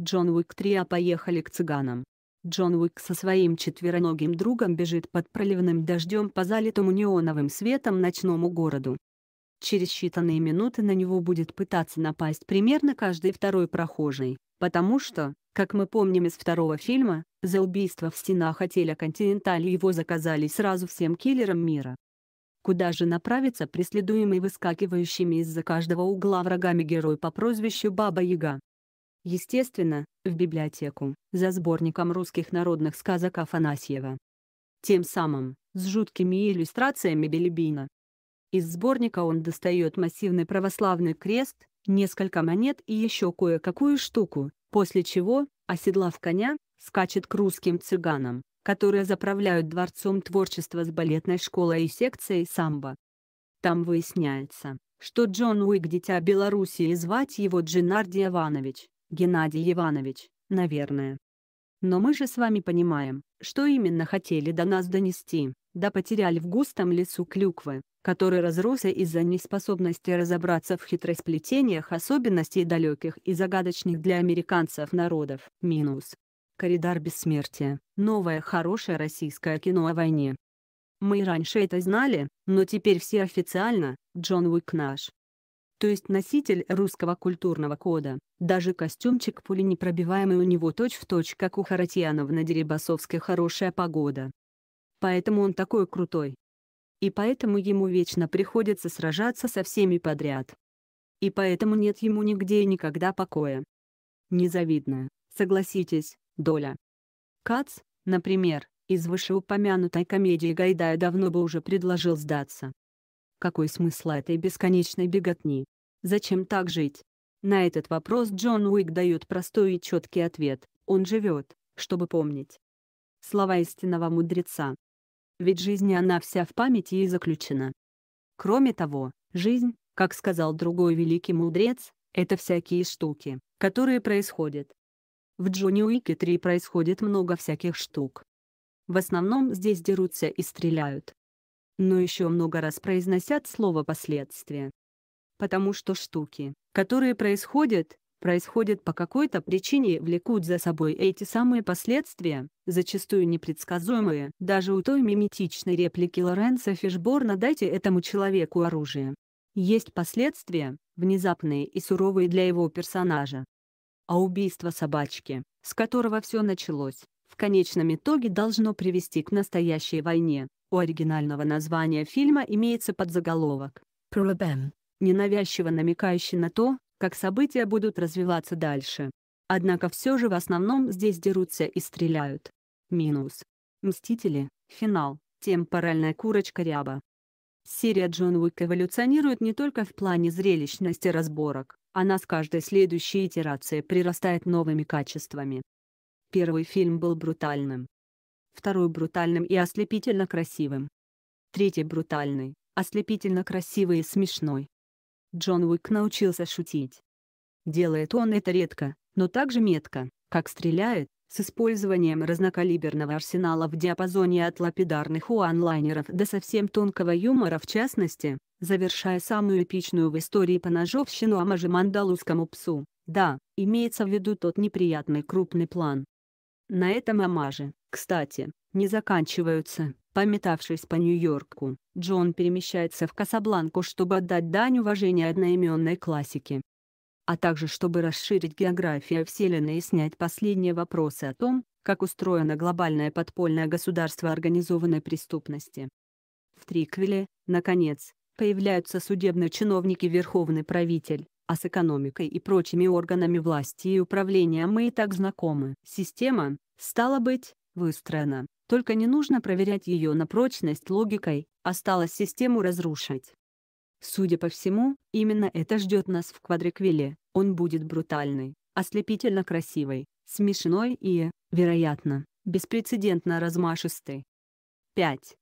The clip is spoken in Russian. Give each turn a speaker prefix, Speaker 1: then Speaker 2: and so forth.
Speaker 1: Джон Уик 3 а поехали к цыганам. Джон Уик со своим четвероногим другом бежит под проливным дождем по залитому неоновым светом ночному городу. Через считанные минуты на него будет пытаться напасть примерно каждый второй прохожий, потому что, как мы помним из второго фильма, за убийство в стенах отеля «Континенталь» его заказали сразу всем киллерам мира. Куда же направится преследуемый выскакивающими из-за каждого угла врагами герой по прозвищу Баба Яга? естественно, в библиотеку, за сборником русских народных сказок Афанасьева. Тем самым, с жуткими иллюстрациями Белебина. Из сборника он достает массивный православный крест, несколько монет и еще кое-какую штуку, после чего, оседлав коня, скачет к русским цыганам, которые заправляют дворцом творчества с балетной школой и секцией самбо. Там выясняется, что Джон Уик – дитя Белоруссии и звать его Джинарди Иванович. Геннадий Иванович, наверное. Но мы же с вами понимаем, что именно хотели до нас донести, да потеряли в густом лесу клюквы, который разросся из-за неспособности разобраться в хитросплетениях особенностей далеких и загадочных для американцев народов. Минус. Коридор бессмертия. Новое хорошее российское кино о войне. Мы и раньше это знали, но теперь все официально, Джон Уик наш то есть носитель русского культурного кода. Даже костюмчик пуленепробиваемый у него точь-в-точь, точь, как у Харатьянова на Дерибасовской «Хорошая погода». Поэтому он такой крутой. И поэтому ему вечно приходится сражаться со всеми подряд. И поэтому нет ему нигде и никогда покоя. Незавидно, согласитесь, доля. Кац, например, из вышеупомянутой комедии Гайдая давно бы уже предложил сдаться. Какой смысл этой бесконечной беготни? Зачем так жить? На этот вопрос Джон Уик дает простой и четкий ответ. Он живет, чтобы помнить. Слова истинного мудреца. Ведь жизнь она вся в памяти и заключена. Кроме того, жизнь, как сказал другой великий мудрец, это всякие штуки, которые происходят. В Джонни Уике 3 происходит много всяких штук. В основном здесь дерутся и стреляют но еще много раз произносят слово «последствия». Потому что штуки, которые происходят, происходят по какой-то причине влекут за собой эти самые последствия, зачастую непредсказуемые. Даже у той миметичной реплики Лоренца Фишборна «Дайте этому человеку оружие». Есть последствия, внезапные и суровые для его персонажа. А убийство собачки, с которого все началось, в конечном итоге должно привести к настоящей войне, у оригинального названия фильма имеется подзаголовок «Problem», ненавязчиво намекающий на то, как события будут развиваться дальше. Однако все же в основном здесь дерутся и стреляют. Минус. «Мстители. Финал. Темпоральная курочка ряба». Серия Джон Уик эволюционирует не только в плане зрелищности разборок, она с каждой следующей итерацией прирастает новыми качествами. Первый фильм был брутальным, второй брутальным и ослепительно красивым. Третий брутальный, ослепительно красивый и смешной. Джон Уик научился шутить. Делает он это редко, но также метко, как стреляет, с использованием разнокалиберного арсенала в диапазоне от лапидарных уанлайнеров до совсем тонкого юмора в частности, завершая самую эпичную в истории по ножовщину Амаже Мандалузскому псу, да, имеется в виду тот неприятный крупный план. На этом Амаже, кстати, не заканчиваются. Пометавшись по Нью-Йорку, Джон перемещается в Касабланку, чтобы отдать дань уважения одноименной классике. А также чтобы расширить географию Вселенной и снять последние вопросы о том, как устроено глобальное подпольное государство организованной преступности. В триквеле, наконец, появляются судебные чиновники Верховный правитель, а с экономикой и прочими органами власти и управления мы и так знакомы. Система, стало быть, выстроена. Только не нужно проверять ее на прочность логикой, осталось систему разрушить. Судя по всему, именно это ждет нас в квадриквиле. Он будет брутальный, ослепительно красивый, смешной и, вероятно, беспрецедентно размашистый. 5.